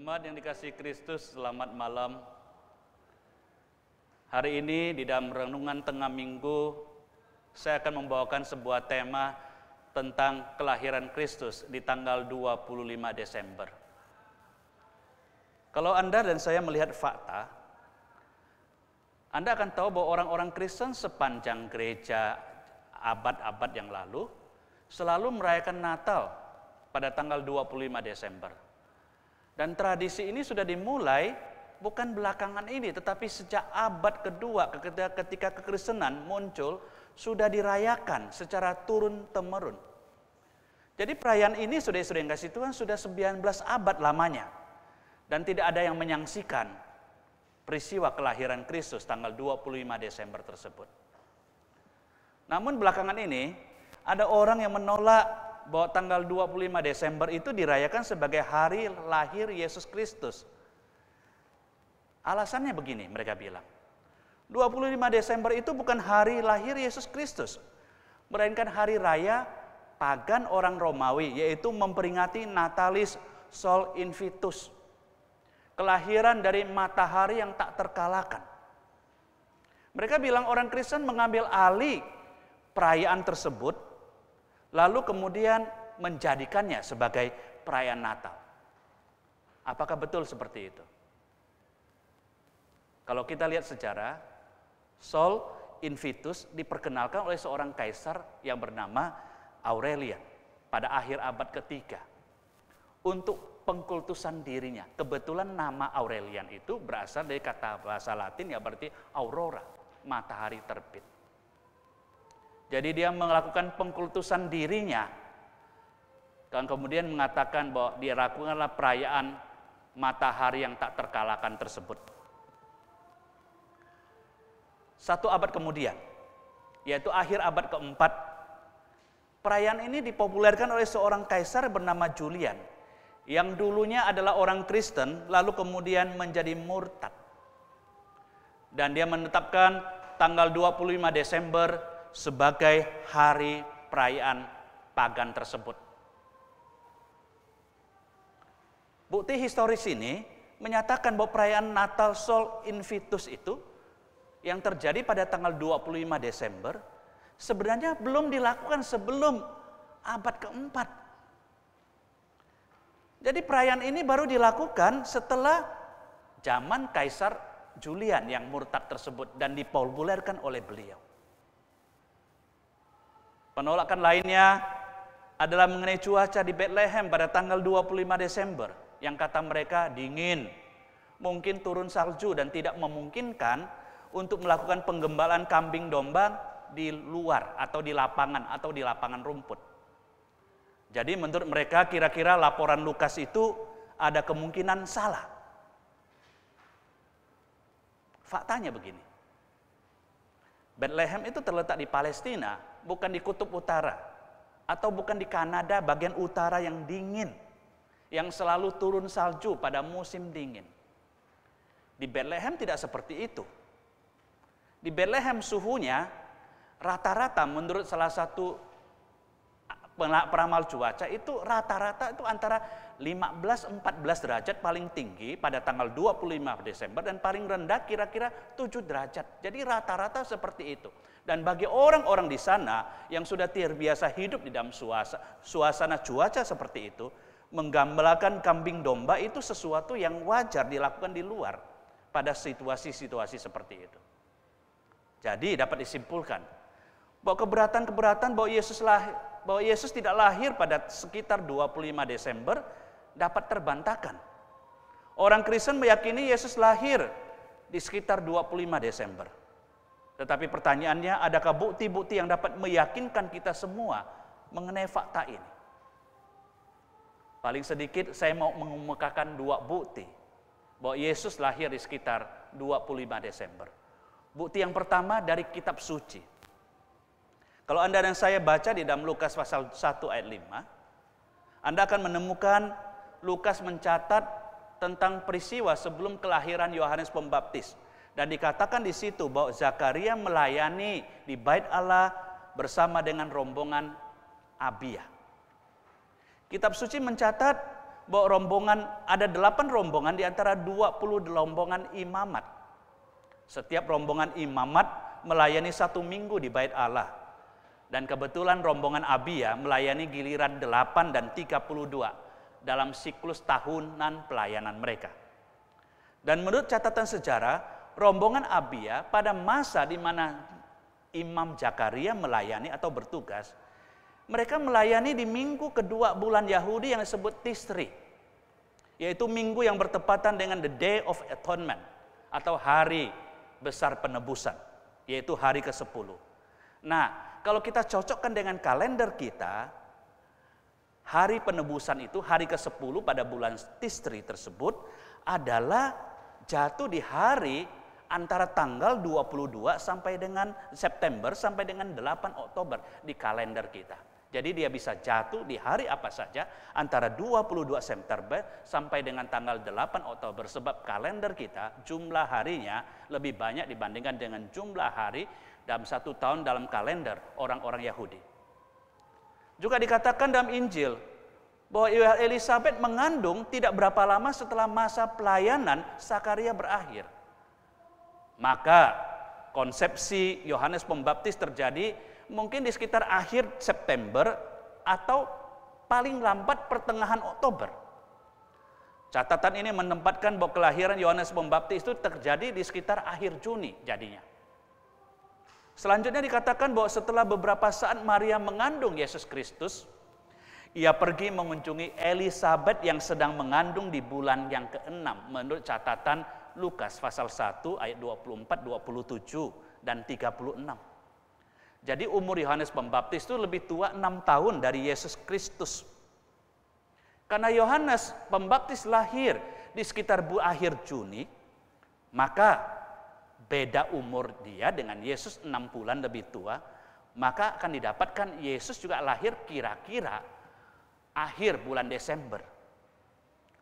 Jemaat yang dikasih Kristus, selamat malam. Hari ini di dalam renungan tengah minggu, saya akan membawakan sebuah tema tentang kelahiran Kristus di tanggal 25 Desember. Kalau Anda dan saya melihat fakta, Anda akan tahu bahwa orang-orang Kristen sepanjang gereja abad-abad yang lalu selalu merayakan Natal pada tanggal 25 Desember. Dan tradisi ini sudah dimulai bukan belakangan ini, tetapi sejak abad kedua ketika kekristenan muncul sudah dirayakan secara turun temurun. Jadi perayaan ini sudah sudah yang kasih Tuhan sudah 19 abad lamanya. Dan tidak ada yang menyaksikan peristiwa kelahiran Kristus tanggal 25 Desember tersebut. Namun belakangan ini ada orang yang menolak bahwa tanggal 25 Desember itu dirayakan sebagai hari lahir Yesus Kristus. Alasannya begini mereka bilang. 25 Desember itu bukan hari lahir Yesus Kristus, melainkan hari raya pagan orang Romawi yaitu memperingati Natalis Sol Invitus, Kelahiran dari matahari yang tak terkalahkan. Mereka bilang orang Kristen mengambil alih perayaan tersebut lalu kemudian menjadikannya sebagai perayaan Natal. Apakah betul seperti itu? Kalau kita lihat sejarah, Sol Invitus diperkenalkan oleh seorang kaisar yang bernama Aurelian pada akhir abad ketiga untuk pengkultusan dirinya. Kebetulan nama Aurelian itu berasal dari kata bahasa Latin yang berarti aurora, matahari terbit. Jadi dia melakukan pengkultusan dirinya. Dan kemudian mengatakan bahwa dia lakukanlah perayaan matahari yang tak terkalahkan tersebut. Satu abad kemudian, yaitu akhir abad keempat, perayaan ini dipopulerkan oleh seorang kaisar bernama Julian, yang dulunya adalah orang Kristen, lalu kemudian menjadi murtad. Dan dia menetapkan tanggal 25 Desember sebagai hari perayaan pagan tersebut. Bukti historis ini menyatakan bahwa perayaan Natal Sol Invitus itu yang terjadi pada tanggal 25 Desember sebenarnya belum dilakukan sebelum abad keempat. Jadi perayaan ini baru dilakukan setelah zaman Kaisar Julian yang murtad tersebut dan dipopulerkan oleh beliau. Penolakan lainnya adalah mengenai cuaca di Bethlehem pada tanggal 25 Desember yang kata mereka dingin, mungkin turun salju dan tidak memungkinkan untuk melakukan penggembalaan kambing domba di luar atau di lapangan atau di lapangan rumput. Jadi menurut mereka kira-kira laporan Lukas itu ada kemungkinan salah. Faktanya begini. Bethlehem itu terletak di Palestina, bukan di kutub utara atau bukan di Kanada bagian utara yang dingin yang selalu turun salju pada musim dingin. Di Bethlehem tidak seperti itu. Di Bethlehem suhunya rata-rata menurut salah satu peramal cuaca itu rata-rata itu antara 15-14 derajat paling tinggi pada tanggal 25 Desember dan paling rendah kira-kira 7 derajat. Jadi rata-rata seperti itu. Dan bagi orang-orang di sana yang sudah terbiasa hidup di dalam suasana, suasana cuaca seperti itu, menggambarkan kambing domba itu sesuatu yang wajar dilakukan di luar pada situasi-situasi seperti itu. Jadi dapat disimpulkan bahwa keberatan-keberatan bahwa Yesus lahir, bahwa Yesus tidak lahir pada sekitar 25 Desember dapat terbantahkan. Orang Kristen meyakini Yesus lahir di sekitar 25 Desember. Tetapi pertanyaannya, adakah bukti-bukti yang dapat meyakinkan kita semua mengenai fakta ini? Paling sedikit saya mau mengemukakan dua bukti bahwa Yesus lahir di sekitar 25 Desember. Bukti yang pertama dari kitab suci. Kalau Anda dan saya baca di dalam Lukas pasal 1 ayat 5, Anda akan menemukan Lukas mencatat tentang peristiwa sebelum kelahiran Yohanes Pembaptis dan dikatakan di situ bahwa Zakaria melayani di bait Allah bersama dengan rombongan Abia. Kitab suci mencatat bahwa rombongan ada delapan rombongan di antara dua puluh rombongan imamat. Setiap rombongan imamat melayani satu minggu di bait Allah. Dan kebetulan rombongan Abia melayani giliran delapan dan tiga puluh dua dalam siklus tahunan pelayanan mereka. Dan menurut catatan sejarah, rombongan Abia pada masa di mana Imam Jakaria melayani atau bertugas, mereka melayani di minggu kedua bulan Yahudi yang disebut Tistri, yaitu minggu yang bertepatan dengan the Day of Atonement atau hari besar penebusan, yaitu hari ke-10. Nah, kalau kita cocokkan dengan kalender kita, hari penebusan itu hari ke-10 pada bulan Tistri tersebut adalah jatuh di hari antara tanggal 22 sampai dengan September sampai dengan 8 Oktober di kalender kita. Jadi dia bisa jatuh di hari apa saja antara 22 September sampai dengan tanggal 8 Oktober sebab kalender kita jumlah harinya lebih banyak dibandingkan dengan jumlah hari dalam satu tahun dalam kalender orang-orang Yahudi. Juga dikatakan dalam Injil bahwa Elizabeth mengandung tidak berapa lama setelah masa pelayanan Sakaria berakhir. Maka konsepsi Yohanes Pembaptis terjadi mungkin di sekitar akhir September atau paling lambat pertengahan Oktober. Catatan ini menempatkan bahwa kelahiran Yohanes Pembaptis itu terjadi di sekitar akhir Juni jadinya. Selanjutnya dikatakan bahwa setelah beberapa saat Maria mengandung Yesus Kristus, ia pergi mengunjungi Elizabeth yang sedang mengandung di bulan yang keenam menurut catatan Lukas pasal 1 ayat 24, 27 dan 36. Jadi umur Yohanes Pembaptis itu lebih tua 6 tahun dari Yesus Kristus. Karena Yohanes Pembaptis lahir di sekitar bu akhir Juni, maka beda umur dia dengan Yesus 6 bulan lebih tua, maka akan didapatkan Yesus juga lahir kira-kira akhir bulan Desember.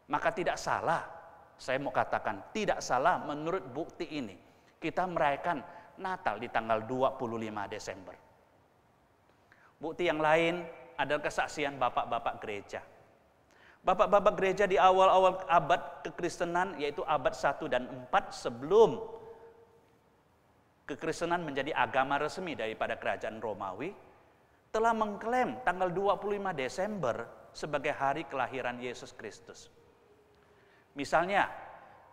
Maka tidak salah saya mau katakan tidak salah menurut bukti ini. Kita merayakan Natal di tanggal 25 Desember. Bukti yang lain adalah kesaksian bapak-bapak gereja. Bapak-bapak gereja di awal-awal abad kekristenan yaitu abad 1 dan 4 sebelum kekristenan menjadi agama resmi daripada kerajaan Romawi telah mengklaim tanggal 25 Desember sebagai hari kelahiran Yesus Kristus. Misalnya,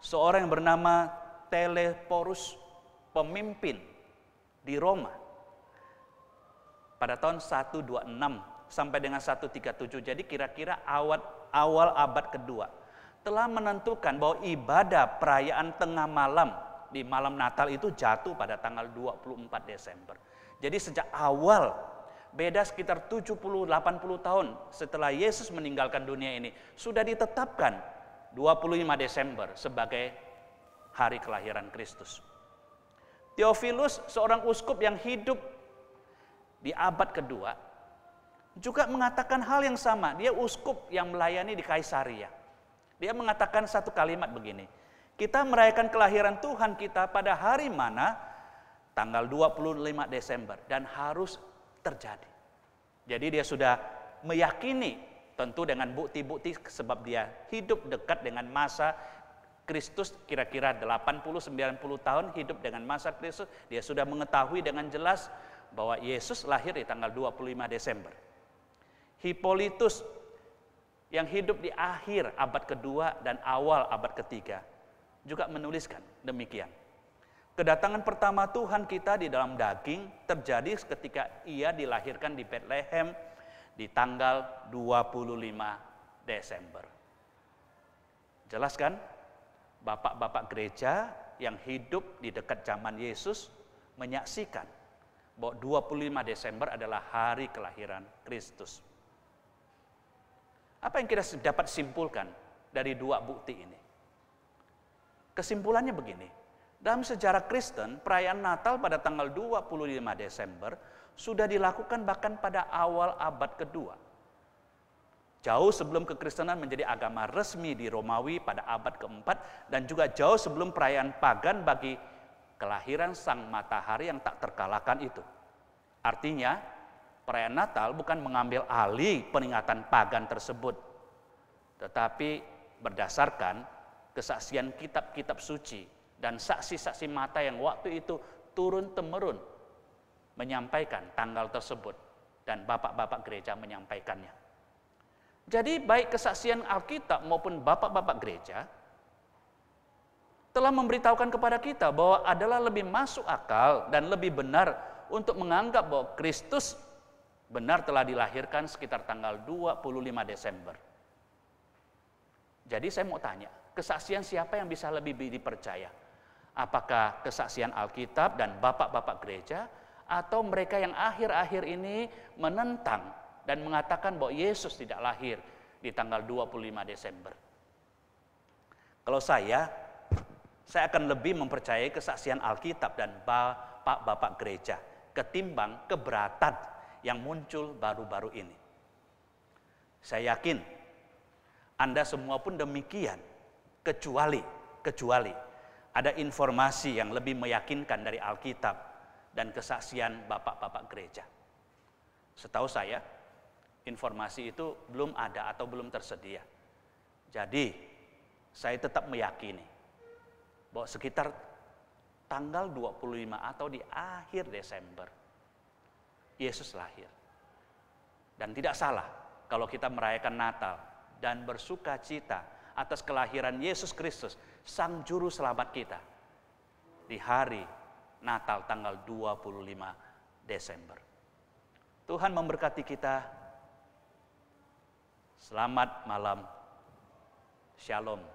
seorang yang bernama Teleporus, pemimpin di Roma pada tahun 126 sampai dengan 137. Jadi kira-kira awal, awal abad kedua telah menentukan bahwa ibadah perayaan tengah malam di malam Natal itu jatuh pada tanggal 24 Desember. Jadi sejak awal beda sekitar 70-80 tahun setelah Yesus meninggalkan dunia ini sudah ditetapkan 25 Desember sebagai hari kelahiran Kristus. Theophilus, seorang uskup yang hidup di abad kedua, juga mengatakan hal yang sama. Dia uskup yang melayani di Kaisaria. Dia mengatakan satu kalimat begini, kita merayakan kelahiran Tuhan kita pada hari mana? Tanggal 25 Desember dan harus terjadi. Jadi dia sudah meyakini Tentu dengan bukti-bukti sebab dia hidup dekat dengan masa Kristus kira-kira 80-90 tahun hidup dengan masa Kristus, dia sudah mengetahui dengan jelas bahwa Yesus lahir di tanggal 25 Desember. Hipolitus yang hidup di akhir abad kedua dan awal abad ketiga juga menuliskan demikian. Kedatangan pertama Tuhan kita di dalam daging terjadi ketika ia dilahirkan di Bethlehem di tanggal 25 Desember. Jelaskan, Bapak-bapak gereja yang hidup di dekat zaman Yesus menyaksikan bahwa 25 Desember adalah hari kelahiran Kristus. Apa yang kita dapat simpulkan dari dua bukti ini? Kesimpulannya begini, dalam sejarah Kristen, perayaan Natal pada tanggal 25 Desember sudah dilakukan bahkan pada awal abad kedua. Jauh sebelum kekristenan menjadi agama resmi di Romawi pada abad keempat dan juga jauh sebelum perayaan pagan bagi kelahiran sang matahari yang tak terkalahkan itu. Artinya, perayaan Natal bukan mengambil alih peringatan pagan tersebut, tetapi berdasarkan kesaksian kitab-kitab suci dan saksi-saksi mata yang waktu itu turun-temurun menyampaikan tanggal tersebut dan bapak-bapak gereja menyampaikannya. Jadi baik kesaksian Alkitab maupun bapak-bapak gereja telah memberitahukan kepada kita bahwa adalah lebih masuk akal dan lebih benar untuk menganggap bahwa Kristus benar telah dilahirkan sekitar tanggal 25 Desember. Jadi saya mau tanya, kesaksian siapa yang bisa lebih dipercaya? Apakah kesaksian Alkitab dan bapak-bapak gereja atau mereka yang akhir-akhir ini menentang dan mengatakan bahwa Yesus tidak lahir di tanggal 25 Desember. Kalau saya, saya akan lebih mempercayai kesaksian Alkitab dan bapak-bapak gereja ketimbang keberatan yang muncul baru-baru ini. Saya yakin Anda semua pun demikian, kecuali kecuali ada informasi yang lebih meyakinkan dari Alkitab dan kesaksian bapak-bapak gereja. Setahu saya, informasi itu belum ada atau belum tersedia. Jadi, saya tetap meyakini bahwa sekitar tanggal 25 atau di akhir Desember, Yesus lahir. Dan tidak salah kalau kita merayakan Natal dan bersuka cita atas kelahiran Yesus Kristus, Sang Juru Selamat kita. Di hari Natal tanggal 25 Desember. Tuhan memberkati kita. Selamat malam. Shalom.